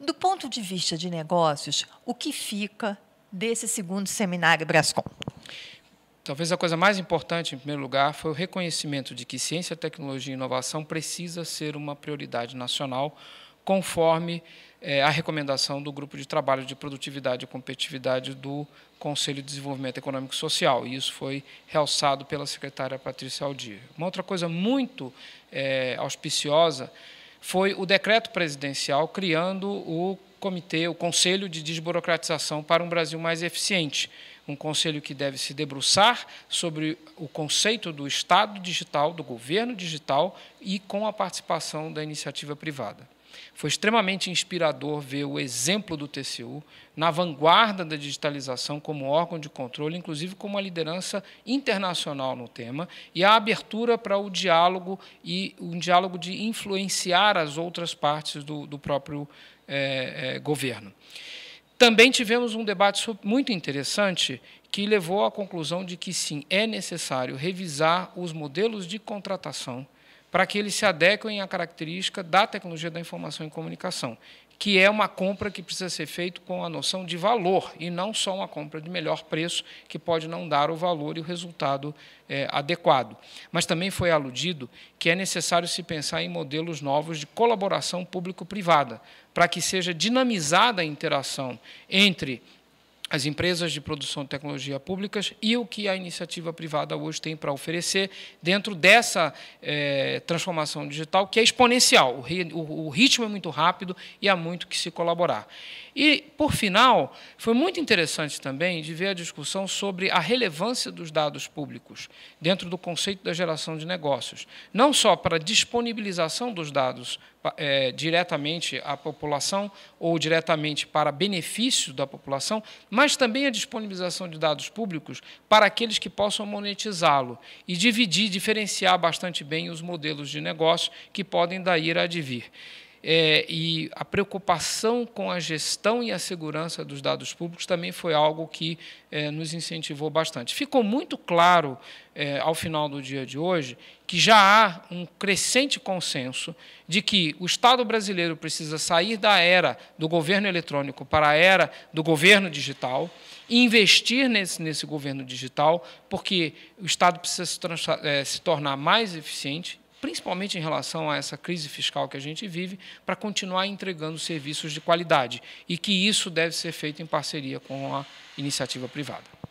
Do ponto de vista de negócios, o que fica desse segundo seminário Brascom? Talvez a coisa mais importante, em primeiro lugar, foi o reconhecimento de que ciência, tecnologia e inovação precisa ser uma prioridade nacional, conforme eh, a recomendação do Grupo de Trabalho de Produtividade e Competitividade do Conselho de Desenvolvimento Econômico e Social. E isso foi realçado pela secretária Patrícia Aldir. Uma outra coisa muito é, auspiciosa foi o decreto presidencial criando o comitê, o Conselho de Desburocratização para um Brasil mais eficiente, um conselho que deve se debruçar sobre o conceito do Estado digital, do governo digital e com a participação da iniciativa privada. Foi extremamente inspirador ver o exemplo do TCU na vanguarda da digitalização como órgão de controle, inclusive com uma liderança internacional no tema, e a abertura para o diálogo e um diálogo de influenciar as outras partes do, do próprio é, é, governo. Também tivemos um debate muito interessante que levou à conclusão de que, sim, é necessário revisar os modelos de contratação para que eles se adequem à característica da tecnologia da informação e comunicação, que é uma compra que precisa ser feita com a noção de valor e não só uma compra de melhor preço, que pode não dar o valor e o resultado é, adequado. Mas também foi aludido que é necessário se pensar em modelos novos de colaboração público-privada, para que seja dinamizada a interação entre as empresas de produção de tecnologia públicas e o que a iniciativa privada hoje tem para oferecer dentro dessa é, transformação digital, que é exponencial. O, o, o, ritmo é muito rápido e há muito que se colaborar. E, por final, foi muito interessante também de ver a discussão sobre a relevância dos dados públicos dentro do conceito da geração de negócios, não só para a disponibilização dos dados é, diretamente à população ou diretamente para benefício da população, mas mas também a disponibilização de dados públicos para aqueles que possam monetizá-lo e dividir, diferenciar bastante bem os modelos de negócio que podem daí ir a advir é, e a preocupação com a gestão e a segurança dos dados públicos também foi algo que é, nos incentivou bastante. Ficou muito claro, é, ao final do dia de hoje, que já há um crescente consenso de que o Estado brasileiro precisa sair da era do governo eletrônico para a era do governo digital investir nesse, nesse governo digital, porque o Estado precisa se, é, se tornar mais eficiente, principalmente em relação a essa crise fiscal que a gente vive, para continuar entregando serviços de qualidade. E que isso deve ser feito em parceria com a iniciativa privada.